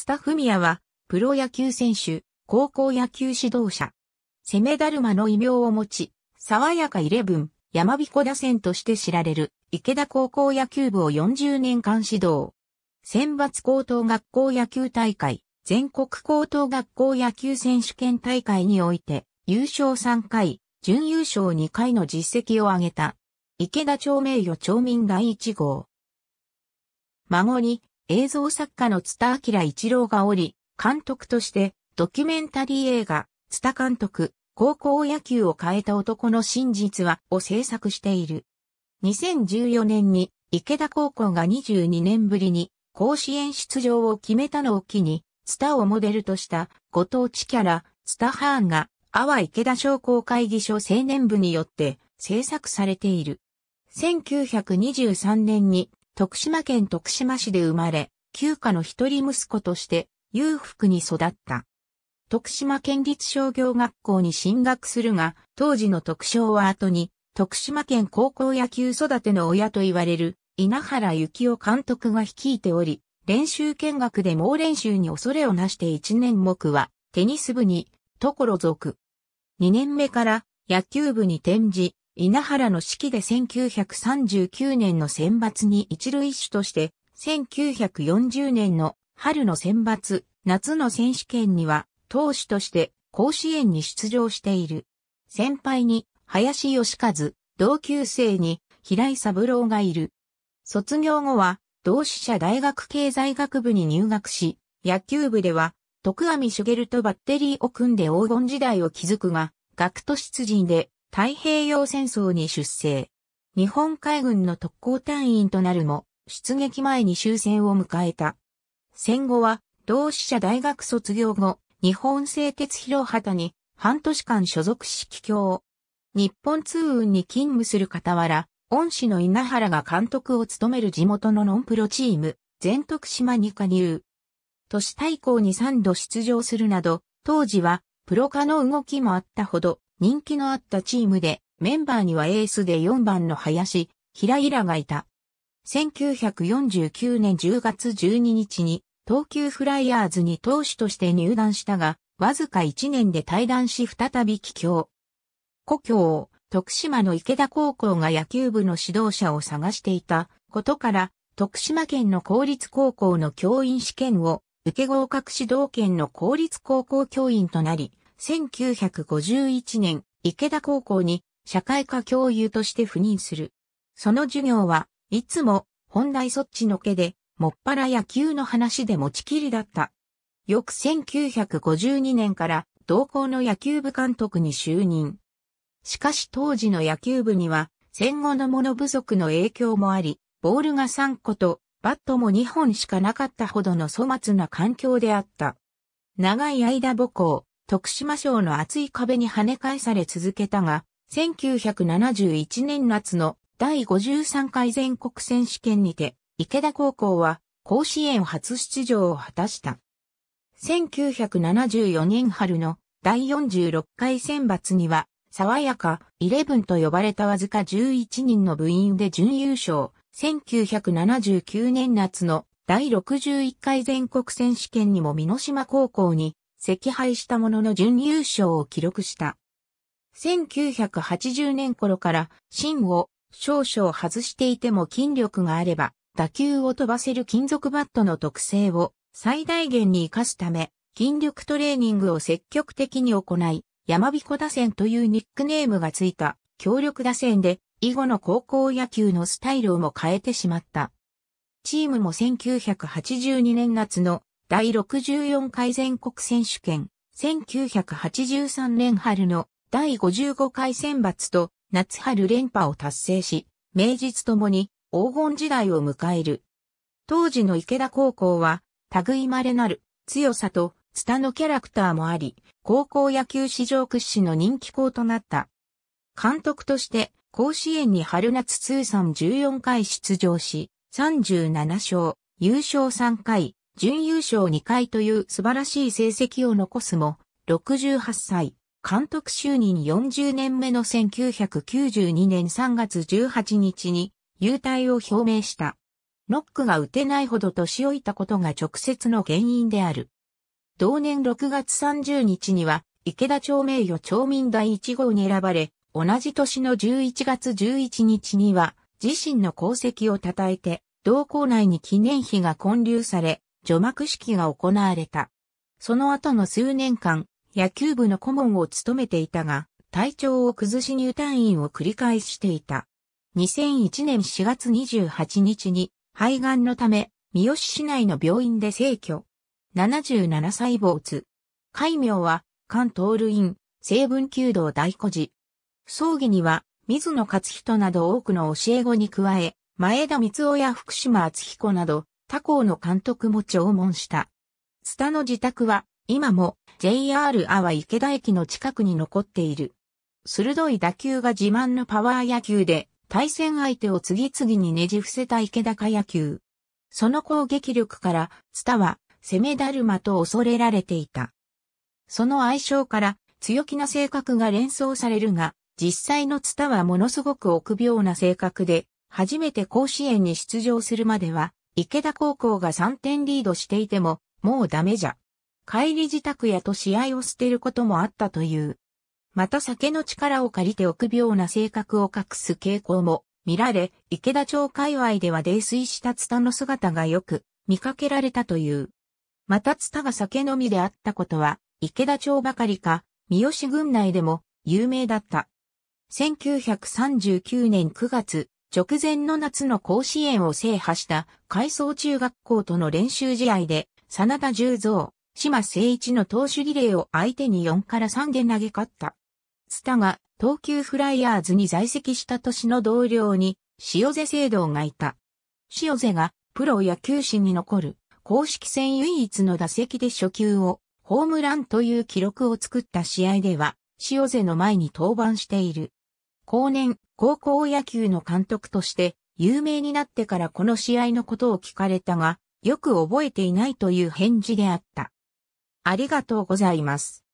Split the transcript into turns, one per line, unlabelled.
津田文也は、プロ野球選手、高校野球指導者。攻めだるまの異名を持ち、爽やかイレブン、山彦打線として知られる、池田高校野球部を40年間指導。選抜高等学校野球大会、全国高等学校野球選手権大会において、優勝3回、準優勝2回の実績を挙げた。池田町名誉町民第1号。孫に、映像作家の津田明一郎がおり、監督としてドキュメンタリー映画、津田監督、高校野球を変えた男の真実はを制作している。2014年に池田高校が22年ぶりに甲子園出場を決めたのを機に、津田をモデルとしたご当地キャラ、津田ハーンが、阿波池田商工会議所青年部によって制作されている。1923年に徳島県徳島市で生まれ、旧家の一人息子として裕福に育った。徳島県立商業学校に進学するが、当時の特徴は後に、徳島県高校野球育ての親と言われる、稲原幸雄監督が率いており、練習見学で猛練習に恐れをなして一年目は、テニス部に、ところ属。二年目から野球部に転じ、稲原の指揮で1939年の選抜に一塁手として、1940年の春の選抜、夏の選手権には、投手として甲子園に出場している。先輩に林義和、同級生に平井三郎がいる。卒業後は、同志社大学経済学部に入学し、野球部では、徳網茂とバッテリーを組んで黄金時代を築くが、学徒出陣で太平洋戦争に出征。日本海軍の特攻隊員となるも、出撃前に終戦を迎えた。戦後は、同志社大学卒業後、日本製鉄広畑に半年間所属し帰郷。日本通運に勤務する傍ら、恩師の稲原が監督を務める地元のノンプロチーム、全徳島に加入。都市対抗に3度出場するなど、当時はプロ化の動きもあったほど、人気のあったチームで、メンバーにはエースで4番の林、平井がいた。1949年10月12日に、東急フライヤーズに投手として入団したが、わずか1年で退団し再び帰郷。故郷、徳島の池田高校が野球部の指導者を探していたことから、徳島県の公立高校の教員試験を受け合格指導権の公立高校教員となり、1951年、池田高校に社会科教諭として赴任する。その授業はいつも本来そっちのけで、もっぱら野球の話で持ちきりだった。翌1952年から同校の野球部監督に就任。しかし当時の野球部には戦後の物不足の影響もあり、ボールが3個とバットも2本しかなかったほどの粗末な環境であった。長い間母校、徳島省の厚い壁に跳ね返され続けたが、1971年夏の第53回全国選手権にて、池田高校は甲子園初出場を果たした。1974年春の第46回選抜には、爽やか、イレブンと呼ばれたわずか11人の部員で準優勝。1979年夏の第61回全国選手権にも美濃島高校に赤敗したものの準優勝を記録した。1980年頃から芯を少々外していても筋力があれば打球を飛ばせる金属バットの特性を最大限に活かすため筋力トレーニングを積極的に行い山彦打線というニックネームがついた強力打線で以後の高校野球のスタイルをも変えてしまった。チームも1982年夏の第64回全国選手権、1983年春の第55回選抜と夏春連覇を達成し、名実ともに黄金時代を迎える。当時の池田高校は、類まれなる強さとツタのキャラクターもあり、高校野球史上屈指の人気校となった。監督として、甲子園に春夏通算14回出場し、37勝、優勝3回、準優勝2回という素晴らしい成績を残すも、68歳、監督就任40年目の1992年3月18日に、優退を表明した。ノックが打てないほど年老いたことが直接の原因である。同年6月30日には、池田町名誉町民第1号に選ばれ、同じ年の11月11日には、自身の功績を称えて、同校内に記念碑が建立され、除幕式が行われた。その後の数年間、野球部の顧問を務めていたが、体調を崩し入退院を繰り返していた。2001年4月28日に肺がんのため、三好市内の病院で逝去。77歳津。戒名は、関東ル院、西文弓道大古寺。葬儀には、水野勝人など多くの教え子に加え、前田光夫や福島敦彦など、他校の監督も弔問した。スタの自宅は、今も JR 阿波池田駅の近くに残っている。鋭い打球が自慢のパワー野球で、対戦相手を次々にねじ伏せた池田か野球。その攻撃力から、ツタは、攻めだるまと恐れられていた。その愛称から、強気な性格が連想されるが、実際のツタはものすごく臆病な性格で、初めて甲子園に出場するまでは、池田高校が3点リードしていても、もうダメじゃ。帰り自宅やと試合を捨てることもあったという。また酒の力を借りて臆病な性格を隠す傾向も見られ、池田町界隈では泥酔したツタの姿がよく見かけられたという。またツタが酒飲みであったことは、池田町ばかりか、三好郡内でも有名だった。1939年9月、直前の夏の甲子園を制覇した海藻中学校との練習試合で、真田十三、島誠一の投手リレーを相手に4から3で投げ勝った。スタが東急フライヤーズに在籍した年の同僚に塩瀬聖堂がいた。塩瀬がプロ野球史に残る公式戦唯一の打席で初球をホームランという記録を作った試合では塩瀬の前に登板している。後年高校野球の監督として有名になってからこの試合のことを聞かれたが、よく覚えていないという返事であった。ありがとうございます。